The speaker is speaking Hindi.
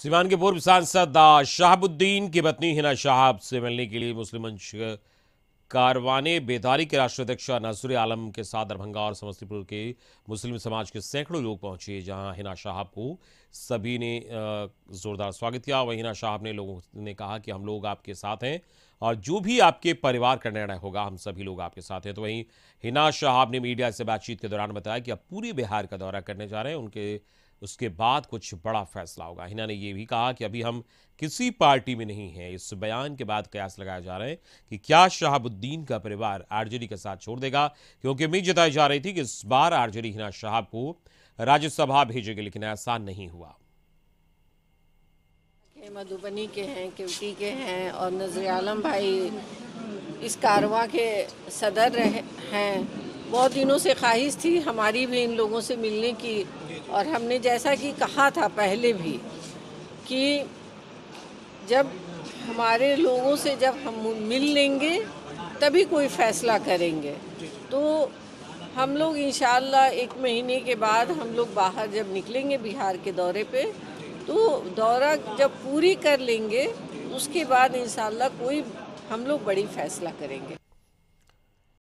सिवान के पूर्व सांसद शहाबुद्दीन की पत्नी हिना शहाब से मिलने के लिए मुस्लिम मंच कारवाने बेदारी के राष्ट्राध्यक्ष नसुर आलम के साथ दरभंगा और समस्तीपुर के मुस्लिम समाज के सैकड़ों लोग पहुंचे जहां हिना शाहब को सभी ने जोरदार स्वागत किया वहीं हिना शाहब ने लोगों ने कहा कि हम लोग आपके साथ हैं और जो भी आपके परिवार का निर्णय होगा हम सभी लोग आपके साथ हैं तो वहीं हिना शाहब ने मीडिया से बातचीत के दौरान बताया कि अब पूरे बिहार का दौरा करने जा रहे हैं उनके उसके बाद कुछ बड़ा फैसला होगा हिना ने यह भी कहा कि अभी हम किसी पार्टी में नहीं हैं इस बयान के बाद कयास लगाए जा रहे हैं कि क्या शहाबुद्दीन का परिवार आरजेडी के साथ छोड़ देगा क्योंकि उम्मीद जताई जा रही थी कि इस बार आरजेडी हिना शाहब को राज्यसभा भेजेगी लेकिन ऐसा नहीं हुआ मधुबनी के हैं क्यूटी के हैं और नजर आलम भाई इस कारवा के सदर रहे हैं बहुत दिनों से ख्वाहिश थी हमारी भी इन लोगों से मिलने की और हमने जैसा कि कहा था पहले भी कि जब हमारे लोगों से जब हम मिल लेंगे तभी कोई फैसला करेंगे तो हम लोग इन एक महीने के बाद हम लोग बाहर जब निकलेंगे बिहार के दौरे पे तो दौरा जब पूरी कर लेंगे उसके बाद इन कोई हम लोग बड़ी फैसला करेंगे